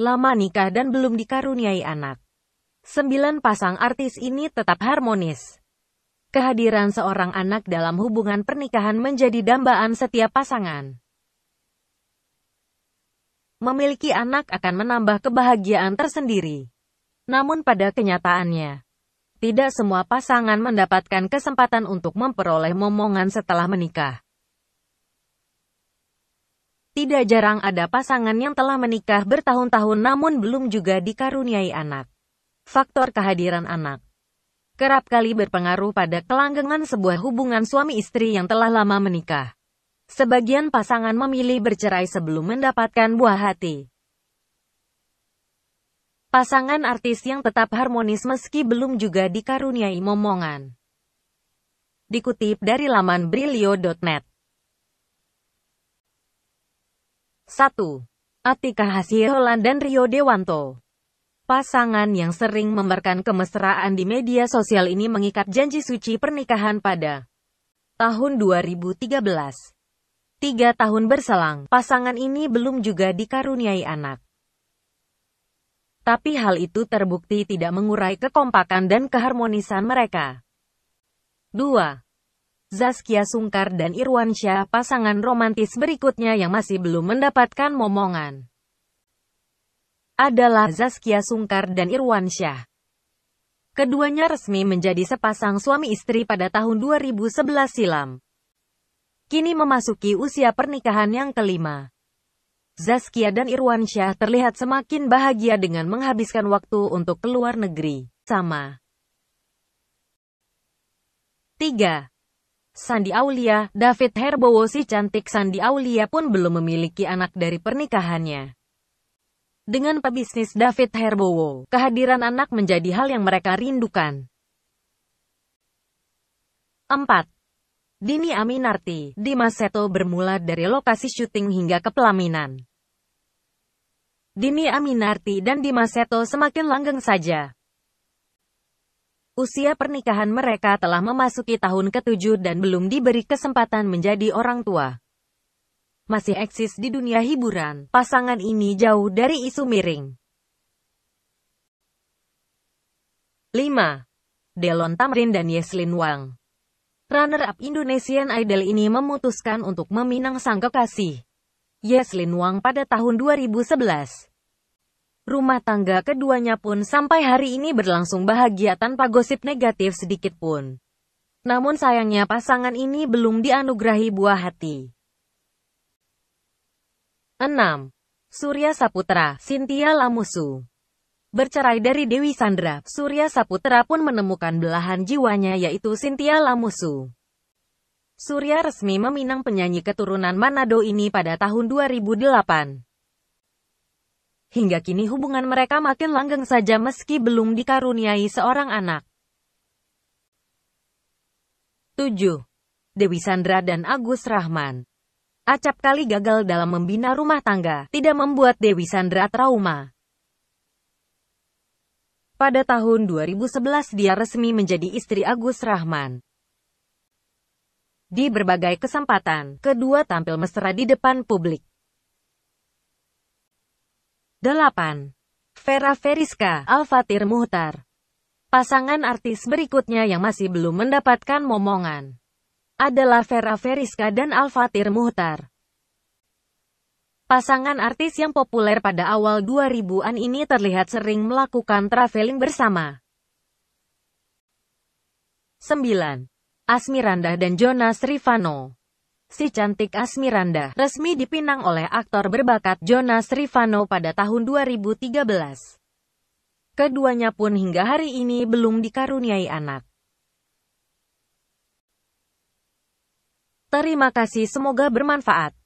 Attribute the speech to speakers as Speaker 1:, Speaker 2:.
Speaker 1: lama nikah dan belum dikaruniai anak. Sembilan pasang artis ini tetap harmonis. Kehadiran seorang anak dalam hubungan pernikahan menjadi dambaan setiap pasangan. Memiliki anak akan menambah kebahagiaan tersendiri. Namun pada kenyataannya, tidak semua pasangan mendapatkan kesempatan untuk memperoleh momongan setelah menikah. Tidak jarang ada pasangan yang telah menikah bertahun-tahun namun belum juga dikaruniai anak. Faktor kehadiran anak kerap kali berpengaruh pada kelanggengan sebuah hubungan suami istri yang telah lama menikah. Sebagian pasangan memilih bercerai sebelum mendapatkan buah hati. Pasangan artis yang tetap harmonis meski belum juga dikaruniai momongan. Dikutip dari laman brilio.net 1. Atika Hasiholan dan Rio Dewanto Pasangan yang sering memberkan kemesraan di media sosial ini mengikat janji suci pernikahan pada tahun 2013. Tiga tahun berselang, pasangan ini belum juga dikaruniai anak. Tapi hal itu terbukti tidak mengurai kekompakan dan keharmonisan mereka. 2. Zaskia Sungkar dan Irwan Syah pasangan romantis berikutnya yang masih belum mendapatkan momongan adalah Zaskia Sungkar dan Irwan Syah. Keduanya resmi menjadi sepasang suami istri pada tahun 2011 silam. Kini memasuki usia pernikahan yang kelima. Zaskia dan Irwan Syah terlihat semakin bahagia dengan menghabiskan waktu untuk keluar negeri. Sama. 3. Sandi Aulia, David Herbowo si cantik Sandi Aulia pun belum memiliki anak dari pernikahannya. Dengan pebisnis David Herbowo, kehadiran anak menjadi hal yang mereka rindukan. 4. Dini Aminarti, Dimas Seto bermula dari lokasi syuting hingga ke pelaminan. Dini Aminarti dan Dimas Seto semakin langgeng saja, Usia pernikahan mereka telah memasuki tahun ke-7 dan belum diberi kesempatan menjadi orang tua. Masih eksis di dunia hiburan, pasangan ini jauh dari isu miring. 5. Delon Tamrin dan Yeslin Wang Runner-up Indonesian Idol ini memutuskan untuk meminang sang kekasih, Yeslin Wang pada tahun 2011. Rumah tangga keduanya pun sampai hari ini berlangsung bahagia tanpa gosip negatif sedikit pun. Namun sayangnya pasangan ini belum dianugerahi buah hati. 6. Surya Saputra, Cynthia Lamusu Bercerai dari Dewi Sandra, Surya Saputra pun menemukan belahan jiwanya yaitu Cynthia Lamusu. Surya resmi meminang penyanyi keturunan Manado ini pada tahun 2008. Hingga kini hubungan mereka makin langgeng saja meski belum dikaruniai seorang anak. 7. Dewi Sandra dan Agus Rahman Acap kali gagal dalam membina rumah tangga, tidak membuat Dewi Sandra trauma. Pada tahun 2011 dia resmi menjadi istri Agus Rahman. Di berbagai kesempatan, kedua tampil mesra di depan publik. 8. Vera Veriska, Alfatir Muhtar. Pasangan artis berikutnya yang masih belum mendapatkan momongan adalah Vera Veriska dan Alfatir Muhtar. Pasangan artis yang populer pada awal 2000-an ini terlihat sering melakukan traveling bersama. 9. Asmirandah dan Jonas Rivano Si cantik Asmiranda resmi dipinang oleh aktor berbakat Jonas Rivano pada tahun 2013. Keduanya pun hingga hari ini belum dikaruniai anak. Terima kasih semoga bermanfaat.